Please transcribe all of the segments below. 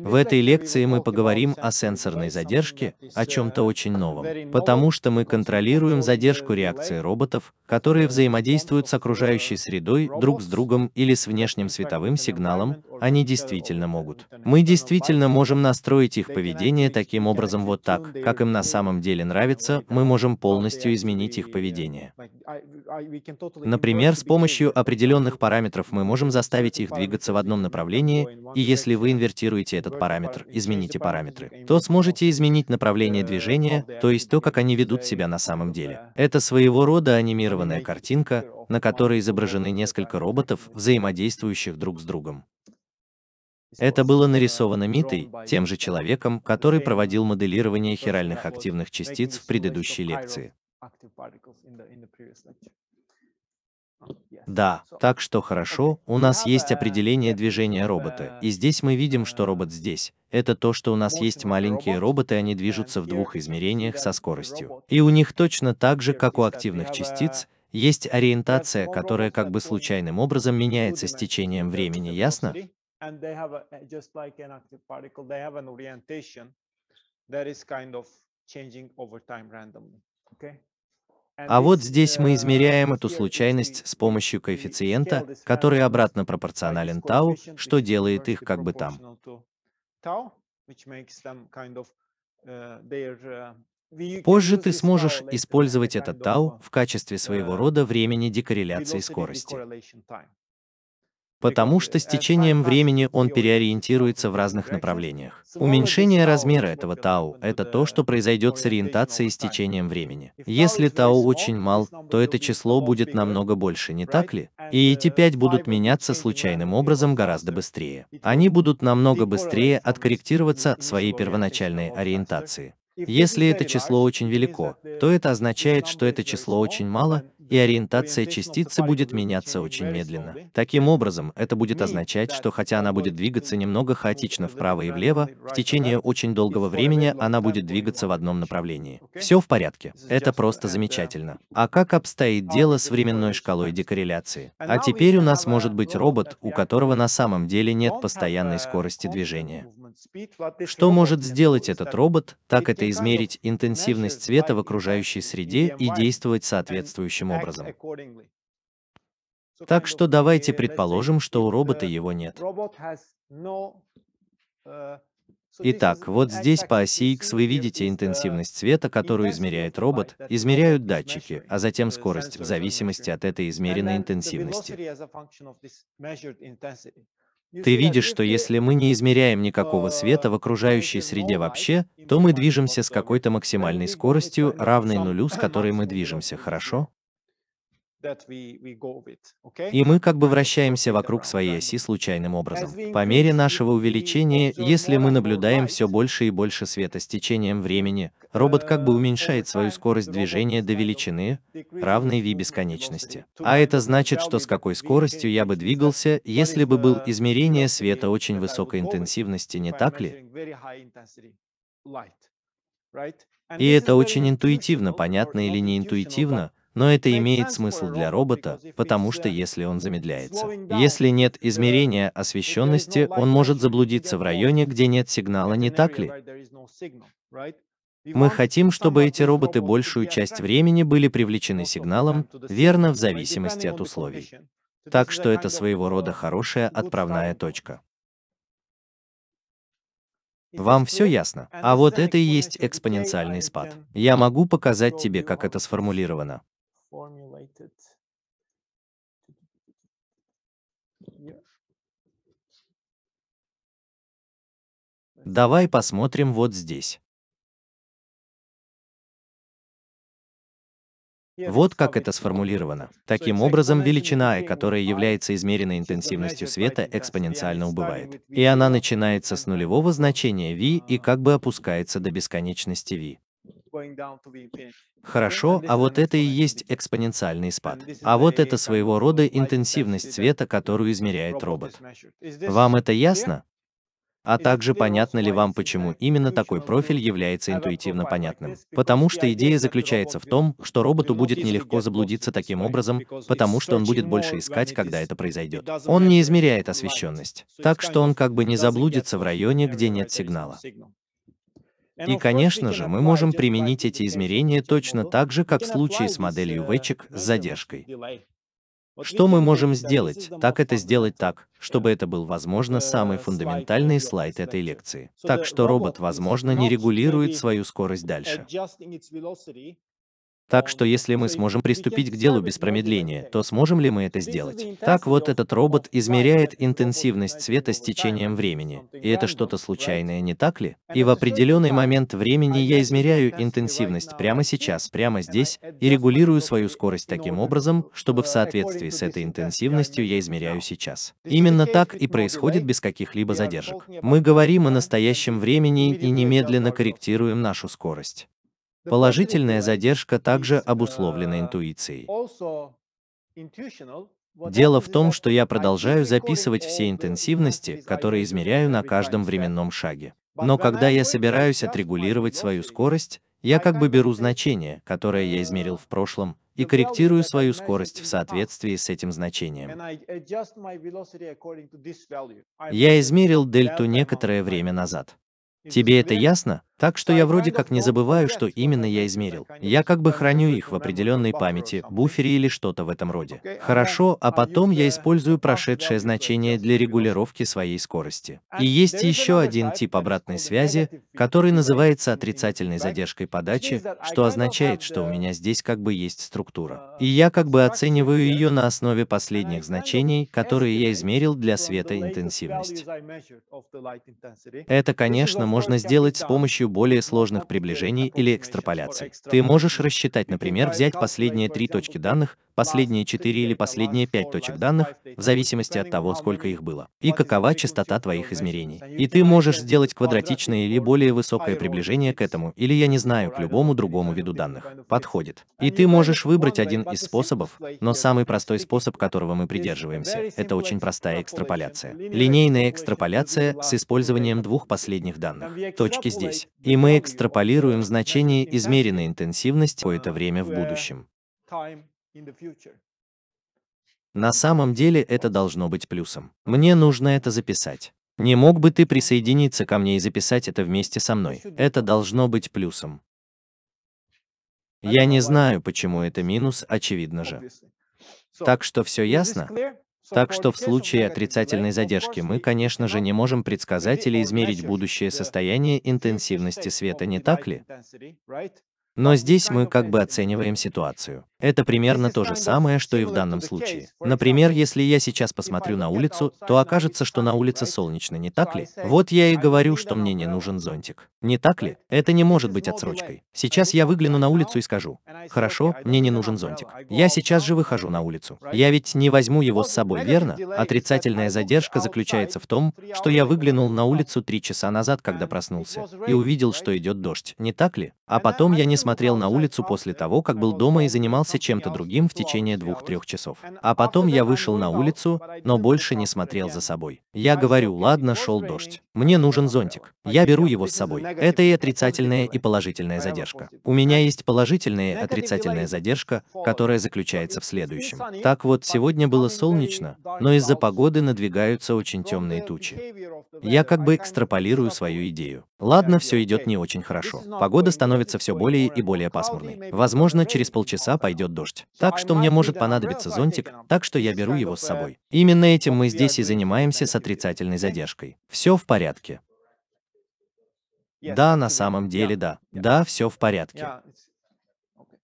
В этой лекции мы поговорим о сенсорной задержке, о чем-то очень новом, потому что мы контролируем задержку реакции роботов, которые взаимодействуют с окружающей средой, друг с другом или с внешним световым сигналом, они действительно могут. Мы действительно можем настроить их поведение таким образом вот так, как им на самом деле нравится, мы можем полностью изменить их поведение. Например, с помощью определенных параметров мы можем заставить их двигаться в одном направлении, и если вы инвертируете этот параметр, измените параметры, то сможете изменить направление движения, то есть то, как они ведут себя на самом деле. Это своего рода анимированная картинка, на которой изображены несколько роботов, взаимодействующих друг с другом. Это было нарисовано Митой, тем же человеком, который проводил моделирование хиральных активных частиц в предыдущей лекции. Да, так что хорошо, у нас есть определение движения робота, uh, и здесь мы видим, что uh, робот здесь. Это то, что у нас есть маленькие роботы, они движутся в двух измерениях со скоростью. И у них точно так же, как у активных uh, частиц, есть ориентация, которая как бы случайным образом меняется с течением времени, ясно? and they have a, eh, just like an active particle they have an orientation that is kind of changing over time randomly okay А вот здесь мы uh, измеряем эту случайность с помощью коэффициента, который обратно пропорционален тау, что делает их как бы там. Uh, uh, Позже ты сможешь использовать этот тау в качестве своего рода времени декорреляции скорости потому что с течением времени он переориентируется в разных направлениях. Уменьшение размера этого тау – это то, что произойдет с ориентацией с течением времени. Если тау очень мал, то это число будет намного больше, не так ли? И эти пять будут меняться случайным образом гораздо быстрее. Они будут намного быстрее откорректироваться своей первоначальной ориентации. Если это число очень велико, то это означает, что это число очень мало, и ориентация частицы будет меняться очень медленно. Таким образом, это будет означать, что хотя она будет двигаться немного хаотично вправо и влево, в течение очень долгого времени она будет двигаться в одном направлении. Все в порядке. Это просто замечательно. А как обстоит дело с временной шкалой декорреляции? А теперь у нас может быть робот, у которого на самом деле нет постоянной скорости движения. Что может сделать этот робот, так это измерить интенсивность света в окружающей среде и действовать соответствующим образом. Так что давайте предположим, что у робота его нет. Uh, Итак, вот здесь по оси X вы видите uh, интенсивность света, которую измеряет робот, измеряют датчики, а затем uh, скорость, в зависимости от этой измеренной интенсивности. Ты видишь, что если мы не измеряем никакого света в окружающей среде вообще, то мы движемся с какой-то максимальной скоростью, равной нулю, с которой мы движемся, хорошо? И мы как бы вращаемся вокруг своей оси случайным образом. По мере нашего увеличения, если мы наблюдаем все больше и больше света с течением времени, uh, робот как бы уменьшает свою скорость движения до величины, равной v бесконечности. А это значит, что с какой скоростью я бы двигался, если бы был uh, измерение света очень высокой интенсивности, не так ли? И это очень интуитивно, понятно или не интуитивно, но это имеет смысл для робота, потому что если он замедляется, если нет измерения освещенности, он может заблудиться в районе, где нет сигнала, не так ли? Мы хотим, чтобы эти роботы большую часть времени были привлечены сигналом, верно, в зависимости от условий. Так что это своего рода хорошая отправная точка. Вам все ясно? А вот это и есть экспоненциальный спад. Я могу показать тебе, как это сформулировано formulated here. Давай посмотрим вот здесь. Вот как это сформулировано. Таким образом, величина i, которая а является измеренной интенсивностью света, экспоненциально убывает. И она начинается с нулевого значения v и как бы опускается до бесконечности v. Хорошо, а вот это и есть экспоненциальный спад. А вот это своего рода интенсивность света, которую измеряет робот. Вам это ясно? А также понятно ли вам, почему именно такой профиль является интуитивно понятным? Потому что идея заключается в том, что роботу будет нелегко заблудиться таким образом, потому что он будет больше искать, когда это произойдет. Он не измеряет освещенность, так что он как бы не заблудится в районе, где нет сигнала. И, конечно же, мы можем применить эти измерения точно так же, как в случае с моделью э, вычек с задержкой. Что мы можем сделать, так это сделать так, чтобы это был, возможно, э, самый фундаментальный слайд этой лекции. Так что робот, возможно, не регулирует свою скорость дальше. Так что если мы сможем приступить к делу без промедления, то сможем ли мы это сделать? Так вот этот робот измеряет интенсивность света с течением времени. И это что-то случайное, не так ли? И в определенный момент времени я измеряю интенсивность прямо сейчас, прямо здесь, и регулирую свою скорость таким образом, чтобы в соответствии с этой интенсивностью я измеряю сейчас. Именно так и происходит без каких-либо задержек. Мы говорим о настоящем времени и немедленно корректируем нашу скорость. Положительная задержка также обусловлена uh, интуицией. Дело в том, что я продолжаю записывать все интенсивности, которые измеряю на каждом временном шаге. Но когда я собираюсь отрегулировать свою скорость, я как бы беру значение, которое я измерил в прошлом, и корректирую свою скорость в соответствии с этим значением. Я измерил дельту некоторое время назад. Тебе это ясно? Так что я вроде как не забываю, что именно я измерил. Я как бы храню их в определенной памяти, буфере или что-то в этом роде. Хорошо, а, а потом я использую прошедшее значение для регулировки своей скорости. И а есть еще один тип обратной связи, который называется отрицательной задержкой подачи, что означает, что у меня здесь как бы есть структура. А, И я как бы оцениваю ее на основе последних значений, которые я измерил для света интенсивность. Это, конечно, может можно сделать с помощью более сложных приближений или экстраполяций. Ты можешь рассчитать, например, взять последние три точки данных, последние четыре или последние пять точек данных, в зависимости от того, сколько их было, и какова частота твоих измерений. И ты можешь сделать квадратичное или более высокое приближение к этому, или я не знаю, к любому другому виду данных. Подходит. И ты можешь выбрать один из способов, но самый простой способ, которого мы придерживаемся, это очень простая экстраполяция. Линейная экстраполяция с использованием двух последних данных точки здесь. И мы экстраполируем значение измеренной интенсивности какое-то время в будущем. На самом деле это должно быть плюсом. Мне нужно это записать. Не мог бы ты присоединиться ко мне и записать это вместе со мной? Это должно быть плюсом. Я не знаю, почему это минус, очевидно же. Так что все ясно? Так что в случае отрицательной задержки мы, конечно же, не можем предсказать или измерить будущее состояние интенсивности света, не так ли? Но здесь мы как бы оцениваем ситуацию. Это примерно то же самое, что и в данном случае. Например, если я сейчас посмотрю на улицу, то окажется, что на улице солнечно, не так ли? Вот я и говорю, что мне не нужен зонтик. Не так ли? Это не может быть отсрочкой. Сейчас я выгляну на улицу и скажу, хорошо, мне не нужен зонтик. Я сейчас же выхожу на улицу. Я ведь не возьму его с собой, верно? Отрицательная задержка заключается в том, что я выглянул на улицу три часа назад, когда проснулся, и увидел, что идет дождь. Не так ли? А потом я не смотрел на улицу после того, как был дома и занимался чем-то другим в течение двух-трех часов. А потом я вышел на улицу, но больше не смотрел за собой. Я говорю, ладно, шел дождь. Мне нужен зонтик. А я беру его с собой. Это и отрицательная, и положительная задержка. У меня есть положительная и отрицательная задержка, которая заключается в следующем. Так вот, сегодня было солнечно, но из-за погоды надвигаются очень темные тучи. Я как бы экстраполирую свою идею. Ладно, все идет не очень хорошо. Погода становится все более и более пасмурной. Возможно, через полчаса пойдет дождь. Так что мне может понадобиться зонтик, так что я беру его с собой. Именно этим мы здесь и занимаемся с отрицательной задержкой. Все в порядке. Да, на самом деле да. Да, все в порядке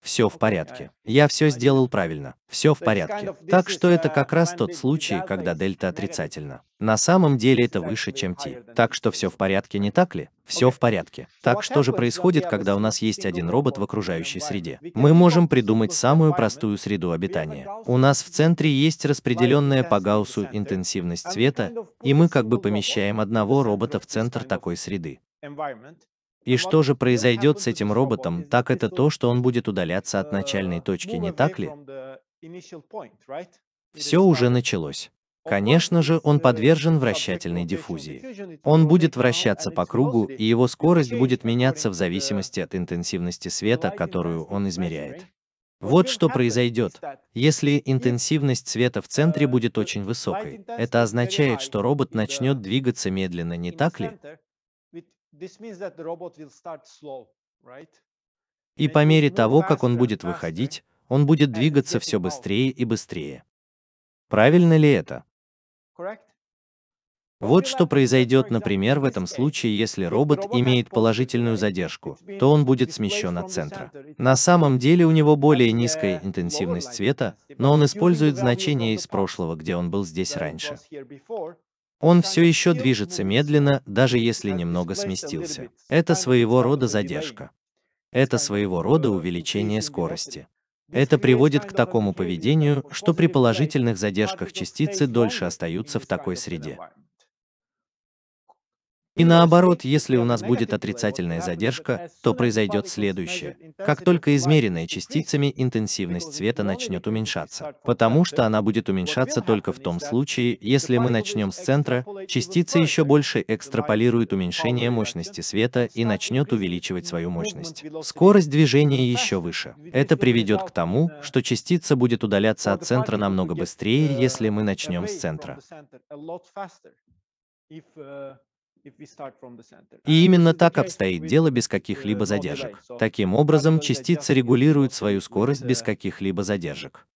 все в порядке. Я все сделал правильно. Все в порядке. Так что это как раз тот случай, когда дельта отрицательна. На самом деле это выше, чем t. Так что все в порядке, не так ли? Все в порядке. Так что же происходит, когда у нас есть один робот в окружающей среде? Мы можем придумать самую простую среду обитания. У нас в центре есть распределенная по Гауссу интенсивность цвета, и мы как бы помещаем одного робота в центр такой среды. И что же произойдет с этим роботом, так это то, что он будет удаляться от начальной э, точки, не так ли? Все уже началось. Конечно же, он uh, подвержен вращательной диффузии. Он будет вращаться по кругу, и его скорость будет меняться в зависимости от интенсивности света, которую он измеряет. Вот что произойдет. Если интенсивность света в центре uh, будет очень высокой, это означает, что робот uh, начнет двигаться медленно, не так ли? И по мере того, как он будет выходить, он будет двигаться все быстрее и быстрее. Правильно ли это? Вот что произойдет, например, в этом случае, если робот имеет положительную задержку, то он будет смещен от центра. На самом деле у него более низкая uh, интенсивность цвета, но он использует значение из прошлого, где он был здесь раньше. Он все еще движется медленно, даже если немного сместился. Это своего рода задержка. Это своего рода увеличение скорости. Это приводит к такому поведению, что при положительных задержках частицы дольше остаются в такой среде. И наоборот, если у нас будет отрицательная задержка, то произойдет следующее. Как только измеренная частицами интенсивность света начнет уменьшаться. Потому что она будет уменьшаться только в том случае, если мы начнем с центра, частица еще больше экстраполирует уменьшение мощности света и начнет увеличивать свою мощность. Скорость движения еще выше. Это приведет к тому, что частица будет удаляться от центра намного быстрее, если мы начнем с центра. Э, и именно так обстоит дело без uh, каких-либо задержек. Таким образом, частица регулирует свою скорость без каких-либо задержек.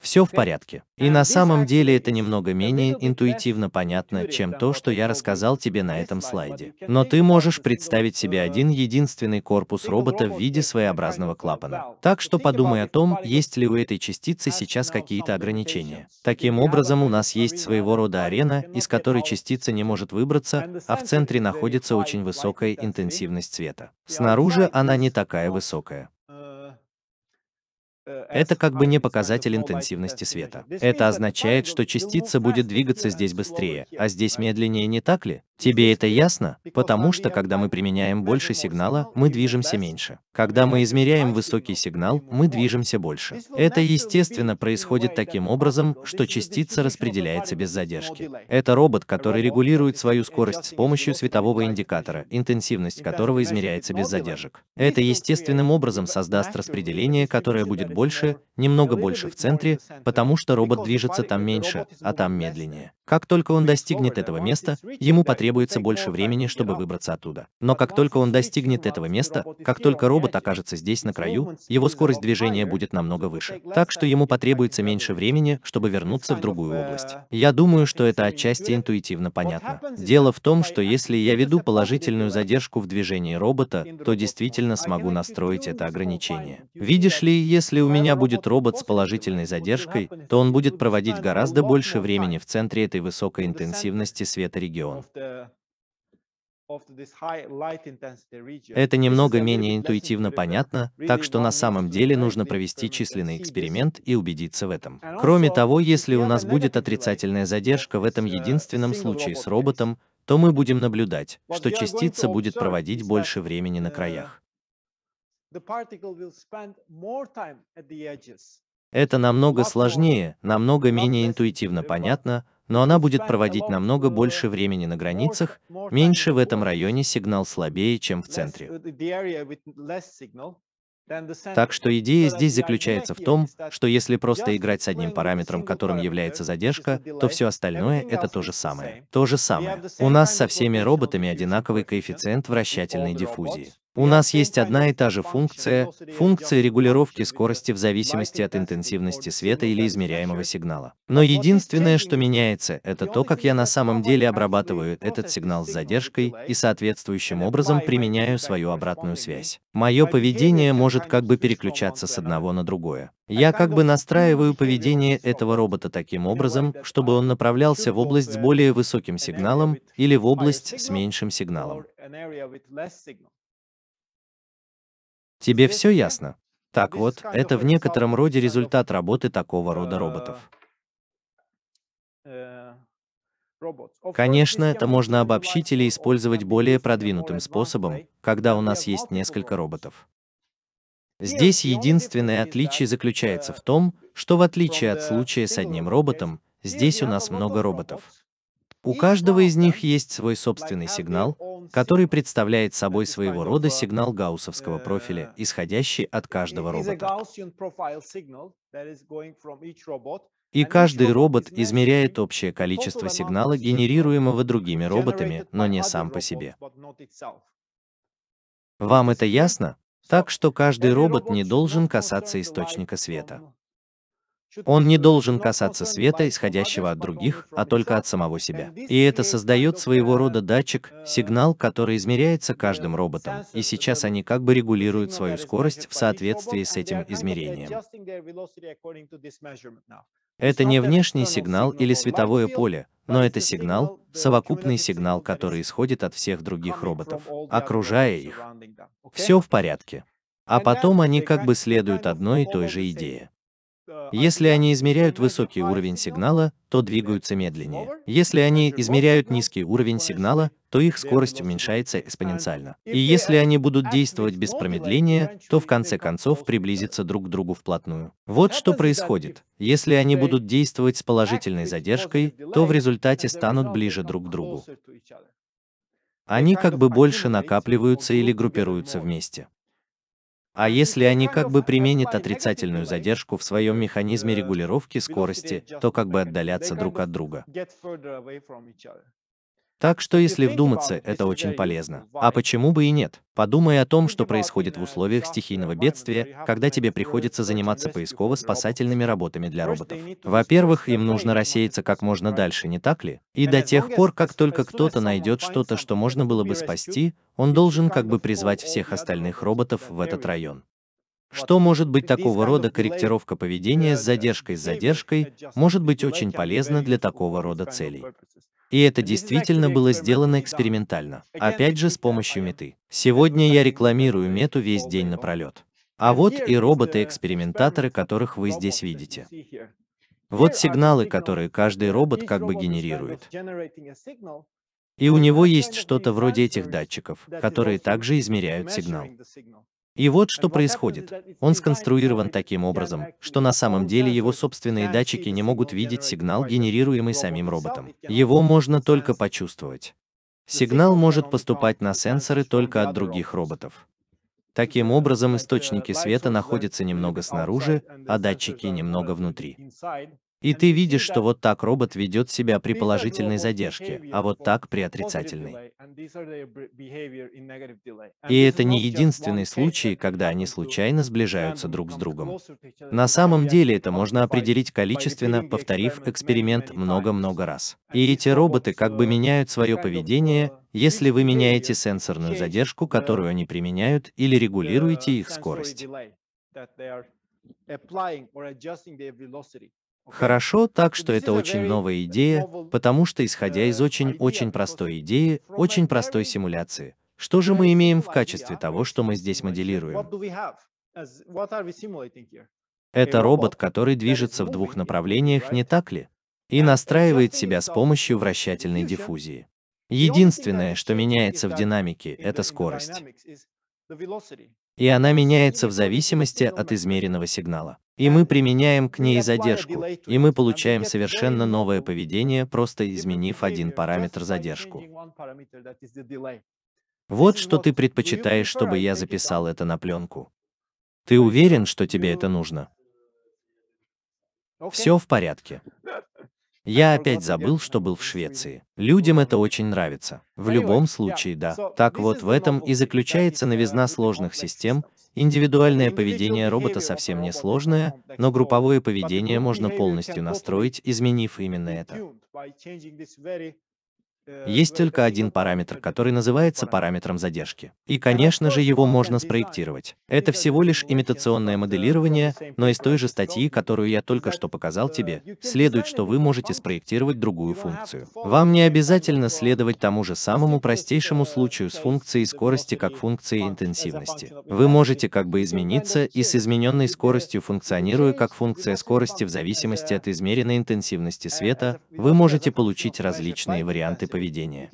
Все в порядке. И на самом деле это немного менее интуитивно понятно, чем то, что я рассказал тебе на этом слайде. Но ты можешь представить себе один единственный корпус робота в виде своеобразного клапана. Так что подумай о том, есть ли у этой частицы сейчас какие-то ограничения. Таким образом, у нас есть своего рода арена, из которой частица не может выбраться, а в центре находится очень высокая интенсивность света. Снаружи она не такая высокая. Это как бы не показатель интенсивности света. Это означает, что частица будет двигаться здесь быстрее, а здесь медленнее, не так ли? Тебе это ясно? Потому что, когда мы применяем больше сигнала, мы движемся меньше. Когда мы измеряем высокий сигнал, мы движемся больше. Это, естественно, происходит таким образом, что частица распределяется без задержки. Это робот, который регулирует свою скорость с помощью светового индикатора, интенсивность которого измеряется без задержек. Это естественным образом создаст распределение, которое будет больше, немного больше в центре, потому что робот движется там меньше, а там медленнее. Как только он достигнет этого места, ему потребуется больше времени, чтобы выбраться оттуда. Но как только он достигнет этого места, как только робот окажется здесь на краю, его скорость движения будет намного выше. Так что ему потребуется меньше времени, чтобы вернуться в другую область. Я думаю, что это отчасти интуитивно понятно. Дело в том, что если я веду положительную задержку в движении робота, то действительно смогу настроить это ограничение. Видишь ли, если у меня будет робот с положительной задержкой, то он будет проводить гораздо больше времени в центре этой высокой интенсивности света регион. Это немного менее интуитивно понятно, так что на самом деле нужно провести численный эксперимент и убедиться в этом. Кроме того, если у нас будет отрицательная задержка в этом единственном случае с роботом, то мы будем наблюдать, что частица будет проводить больше времени на краях. Это намного сложнее, намного менее интуитивно понятно, но она будет проводить намного больше времени на границах, меньше в этом районе сигнал слабее, чем в центре. Так что идея здесь заключается в том, что если просто играть с одним параметром, которым является задержка, то все остальное это то же самое. То же самое. У нас со всеми роботами одинаковый коэффициент вращательной диффузии. У нас есть одна и та же функция, функция регулировки скорости в зависимости от интенсивности света или измеряемого сигнала. Но единственное, что меняется, это то, как я на самом деле обрабатываю этот сигнал с задержкой и соответствующим образом применяю свою обратную связь. Мое поведение может как бы переключаться с одного на другое. А я как бы настраиваю поведение этого робота таким образом, чтобы он направлялся в область с более высоким сигналом или в область с меньшим сигналом. Тебе все ясно? Так вот, это в некотором роде результат работы такого рода роботов. Конечно, это можно обобщить или использовать более продвинутым способом, когда у нас есть несколько роботов. Здесь единственное отличие заключается в том, что в отличие от случая с одним роботом, здесь у нас много роботов. У каждого из них есть свой собственный сигнал, который представляет собой своего рода сигнал гауссовского профиля, исходящий от каждого робота. И каждый робот измеряет общее количество сигнала, генерируемого другими роботами, но не сам по себе. Вам это ясно? Так что каждый робот не должен касаться источника света. Он не должен касаться света, исходящего от других, а только от самого себя. И это создает своего рода датчик, э, сигнал, который измеряется э, каждым роботом, и сейчас они как бы регулируют свою скорость в соответствии с этим измерением. Это не внешний сигнал или световое поле, но это сигнал, совокупный сигнал, который исходит от всех других роботов, окружая их. Все в порядке. А потом они как бы следуют одной и той же идее. Если они измеряют высокий уровень сигнала, то двигаются медленнее. Если они измеряют низкий уровень сигнала, то их скорость уменьшается экспоненциально. И если они будут действовать без промедления, то в конце концов приблизятся друг к другу вплотную. Вот что происходит. Если они будут действовать с положительной задержкой, то в результате станут ближе друг к другу. Они как бы больше накапливаются или группируются вместе. А если они как бы применят отрицательную задержку в своем механизме регулировки скорости, то как бы отдалятся друг от друга. Так что если вдуматься, это очень полезно. А почему бы и нет? Подумай о том, что происходит в условиях стихийного бедствия, когда тебе приходится заниматься поисково-спасательными работами для роботов. Во-первых, им нужно рассеяться как можно дальше, не так ли? И до тех пор, как только кто-то найдет что-то, что можно было бы спасти, он должен как бы призвать всех остальных роботов в этот район. Что может быть такого рода корректировка поведения с задержкой с задержкой, может быть очень полезна для такого рода целей. И это действительно было сделано экспериментально, опять же с помощью меты. Сегодня я рекламирую э, мету весь день напролет. А э, вот и роботы-экспериментаторы, э, которых вы здесь видите. Вот сигналы, которые каждый робот как бы генерирует. И у него есть что-то вроде этих датчиков, которые также измеряют сигнал. И вот что происходит. Он сконструирован таким образом, что на самом деле его собственные датчики не могут видеть сигнал, генерируемый самим роботом. Его можно только почувствовать. Сигнал может поступать на сенсоры только от других роботов. Таким образом, источники света находятся немного снаружи, а датчики немного внутри. И ты видишь, что вот так робот ведет себя при положительной задержке, а вот так при отрицательной. И это не единственный случай, когда они случайно сближаются друг с другом. На самом деле это можно определить количественно, повторив эксперимент много-много раз. И эти роботы как бы меняют свое uh, поведение, если вы меняете сенсорную задержку, которую они применяют, или регулируете их скорость. Хорошо, так что это очень новая идея, потому что э, исходя из очень-очень простой идеи, очень простой симуляции, что же мы имеем в качестве того, что мы здесь моделируем? Это робот, который движется в двух направлениях, не так ли? И настраивает себя с помощью вращательной диффузии. Единственное, что меняется в динамике, это скорость. И она меняется в зависимости от измеренного сигнала. И мы применяем к ней задержку, и мы получаем совершенно новое поведение, просто изменив один параметр задержку. Вот что ты предпочитаешь, чтобы я записал это на пленку. Ты уверен, что тебе это нужно? Все в порядке. Я опять забыл, что был в Швеции. Людям это очень нравится. В любом случае, да. Так вот, в этом и заключается новизна uh, сложных систем, Индивидуальное поведение робота совсем не сложное, но групповое поведение можно полностью настроить, изменив именно это. Есть только один параметр, который называется параметром задержки. И, конечно же, его можно спроектировать. Это всего лишь имитационное моделирование, но из той же статьи, которую я только что показал тебе, следует, что вы можете спроектировать другую функцию. Вам не обязательно следовать тому же самому простейшему случаю с функцией скорости как функцией интенсивности. Вы можете как бы измениться и с измененной скоростью функционируя как функция скорости в зависимости от измеренной интенсивности света, вы можете получить различные варианты поведения.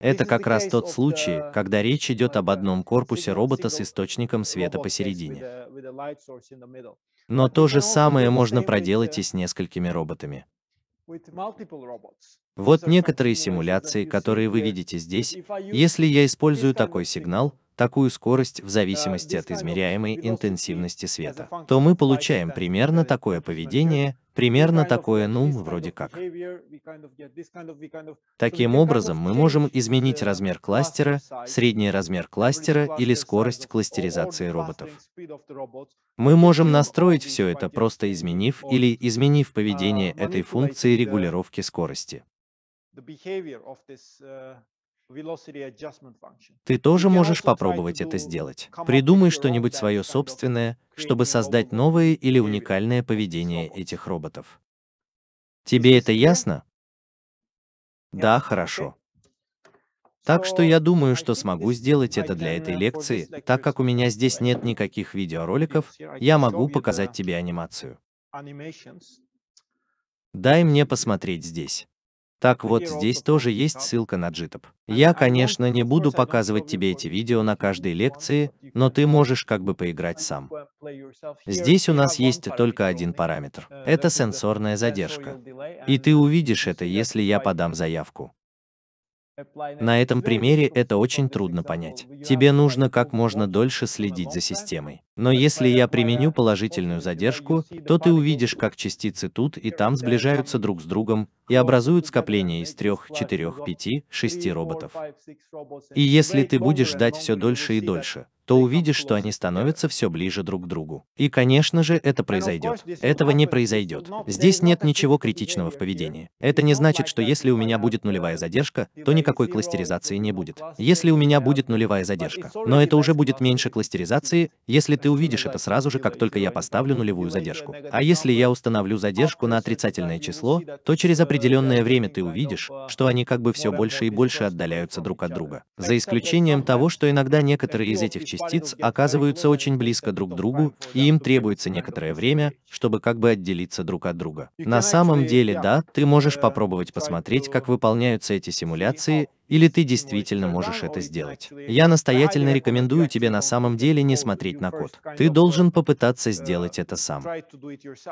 Это как раз тот случай, когда речь идет об одном корпусе робота с источником света посередине. Но то же самое можно проделать и с несколькими роботами. Вот некоторые симуляции, которые вы видите здесь. Если я использую такой сигнал, такую скорость в зависимости от измеряемой интенсивности света, то мы получаем примерно такое поведение, примерно такое, ну, вроде как. Таким образом, мы можем изменить э, размер кластера, средний размер кластера или скорость кластеризации роботов. Мы можем настроить все это, просто изменив или изменив uh, поведение этой функции регулировки скорости. Ты тоже можешь попробовать это сделать. Придумай что-нибудь свое собственное, чтобы создать новое или уникальное поведение этих роботов. Тебе это ясно? Да, хорошо. Так что я думаю, что смогу сделать это для этой uh, лекции, так как у меня здесь нет никаких видеороликов, я могу показать тебе анимацию. Дай мне посмотреть здесь. Так вот здесь тоже есть ссылка на GitHub. А я, конечно, не буду показывать тебе эти видео на каждой лекции, но ты типа можешь как бы поиграть сам. Здесь у нас есть только один параметр. Э, это сенсорная задержка. И ты увидишь это, если я подам заявку. На этом примере это очень трудно понять. Тебе нужно как можно дольше следить за системой. Но если я применю положительную задержку, то ты увидишь, как частицы тут и там сближаются друг с другом и образуют скопление из трех, четырех, пяти, шести роботов. И если ты будешь ждать все дольше и дольше, то увидишь, что они становятся все ближе друг к другу. И, конечно же, это произойдет. Этого не произойдет. Здесь нет ничего критичного в поведении. Это не значит, что если у меня будет нулевая задержка, то никакой кластеризации не будет. Если у меня будет нулевая задержка, но это уже будет меньше кластеризации, если ты ты увидишь это сразу же, как только я поставлю нулевую задержку. А если я установлю задержку на отрицательное число, то через определенное время ты увидишь, что они как бы все больше и больше отдаляются друг от друга. За исключением того, что иногда некоторые из этих частиц оказываются очень близко друг к другу, и им требуется некоторое время, чтобы как бы отделиться друг от друга. На самом деле, да, ты можешь попробовать посмотреть, как выполняются эти симуляции, или ты действительно можешь это сделать. Я настоятельно рекомендую тебе на самом деле не смотреть на код. Ты должен попытаться сделать это сам.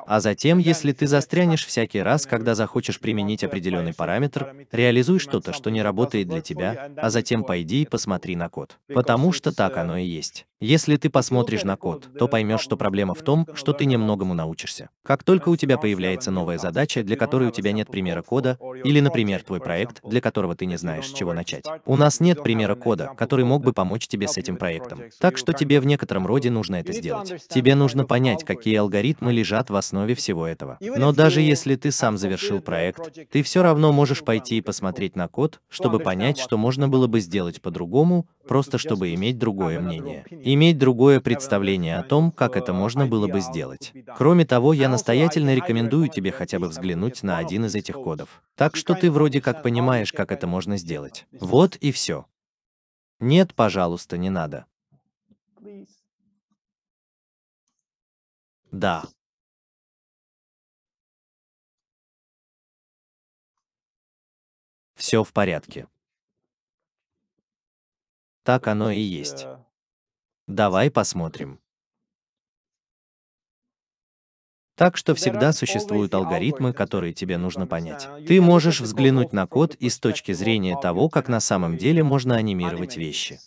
А затем, если ты застрянешь всякий раз, когда захочешь применить определенный параметр, реализуй что-то, что не работает для тебя, а затем пойди и посмотри на код. Потому что так оно и есть. Если ты посмотришь на код, то поймешь, что проблема в том, что ты немногому научишься. Как только у тебя появляется новая задача, для которой у тебя нет примера кода, или, например, твой проект, для которого ты не знаешь, с чего начать. У нас нет примера кода, который мог бы помочь тебе с этим проектом. Так что тебе в некотором роде нужно это сделать. Тебе нужно понять, какие алгоритмы лежат в основе всего этого. Но даже если ты сам завершил проект, ты все равно можешь пойти и посмотреть на код, чтобы понять, что можно было бы сделать по-другому, просто чтобы иметь другое мнение, иметь другое представление о том, как это можно было бы сделать. Кроме того, я настоятельно а рекомендую тебе хотя бы взглянуть на один из этих кодов. Так что ты вроде как понимаешь, как это можно сделать. Вот и все. Нет, пожалуйста, не надо. Да. Все в порядке. Так оно и есть. Давай посмотрим. Так что всегда существуют алгоритмы, которые тебе нужно понять. Ты можешь взглянуть на код и с точки зрения того, как на самом деле можно анимировать вещи.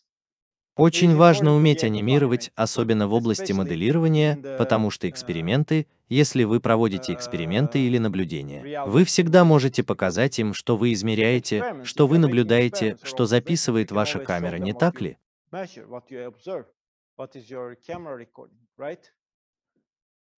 Очень важно уметь анимировать, особенно в области моделирования, потому что эксперименты, если вы проводите эксперименты или наблюдения, вы всегда можете показать им, что вы измеряете, что вы наблюдаете, что записывает ваша камера, не так ли?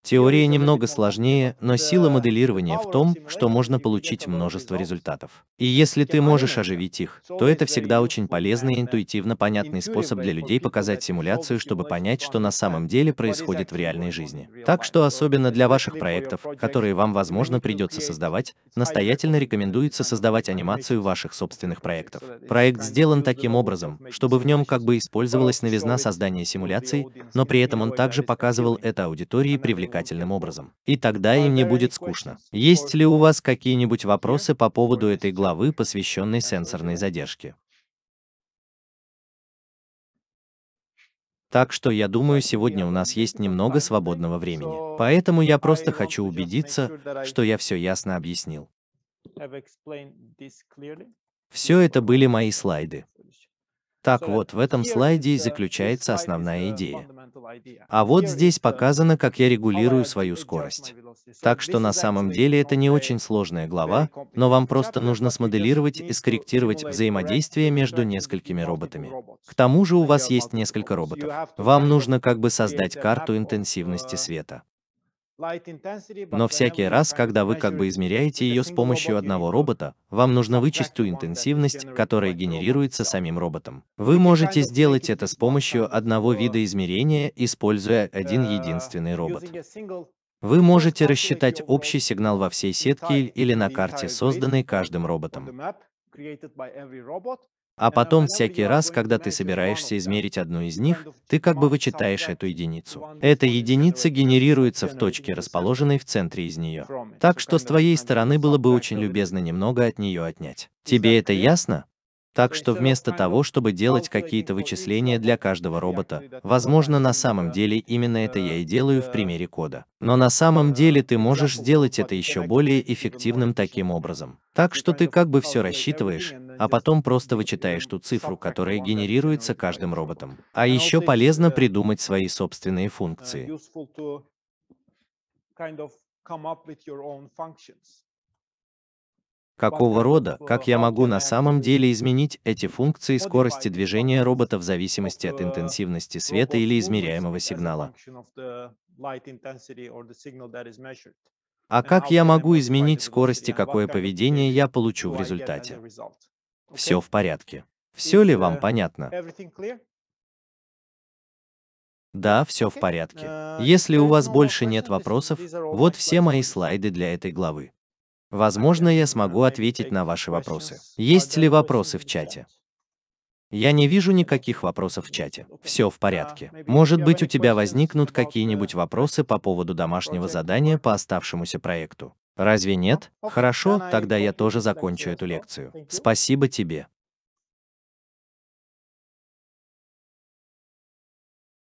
Теория немного сложнее, но сила моделирования в том, что можно получить множество результатов. И если ты можешь оживить их, то это всегда очень полезный и интуитивно понятный способ для людей показать симуляцию, чтобы понять, что на самом деле происходит в реальной жизни. Так что особенно для ваших проектов, которые вам, возможно, придется создавать, настоятельно рекомендуется создавать анимацию ваших собственных проектов. Проект сделан таким образом, чтобы в нем как бы использовалась новизна создания симуляций, но при этом он также показывал это аудитории, привлекая увлекательным образом. И тогда им не будет скучно. Есть ли у вас какие-нибудь вопросы по поводу этой главы, посвященной сенсорной задержке? Так что я думаю, сегодня у нас есть немного свободного времени. Поэтому я просто хочу убедиться, что я все ясно объяснил. Все это были мои слайды. Так вот, в этом слайде и заключается основная идея. А вот здесь показано, как я регулирую свою скорость. Так что на самом деле это не очень сложная глава, но вам просто нужно смоделировать и скорректировать взаимодействие между несколькими роботами. К тому же у вас есть несколько роботов. Вам нужно как бы создать карту интенсивности света. Но всякий раз, когда вы как бы измеряете ее с помощью одного робота, вам нужно вычесть ту интенсивность, которая генерируется самим роботом. Вы можете сделать это с помощью одного вида измерения, используя uh, один единственный робот. Вы можете рассчитать общий сигнал во всей сетке или на карте, созданной каждым роботом. А э, потом всякий раз, когда ты собираешься измерить одну из них, ты как бы вычитаешь эту единицу. Эта единица генерируется в точке, расположенной в центре из нее. Так что с твоей стороны было бы очень любезно немного от нее отнять. Тебе это ясно? Так что вместо того, чтобы делать какие-то вычисления для каждого робота, возможно, на э, самом деле именно это я и делаю в э, примере кода. Но на самом деле ты можешь сделать это еще более эффективным таким образом. Так что ты как бы все рассчитываешь, а потом просто вычитаешь ту цифру, которая генерируется каждым роботом. А еще полезно э, придумать свои собственные функции. Э, Какого рода, uh, как я могу на самом деле изменить эти функции скорости движения робота в зависимости от uh, интенсивности света или измеряемого сигнала? А как я могу изменить скорости какое поведение я получу в результате? Все в порядке. Все ли вам э, понятно? Да, все в порядке. Э, Если у вас больше нет вопросов, вот все мои слайды для этой главы. Возможно, я смогу ответить на ваши вопросы. Есть ли вопросы в чате? Я не вижу никаких вопросов в чате. Все в uh, порядке. Может быть, у тебя возникнут какие-нибудь uh, вопросы по поводу домашнего задания по оставшемуся проекту. Разве нет? Хорошо, тогда я тоже закончу эту лекцию. Спасибо тебе.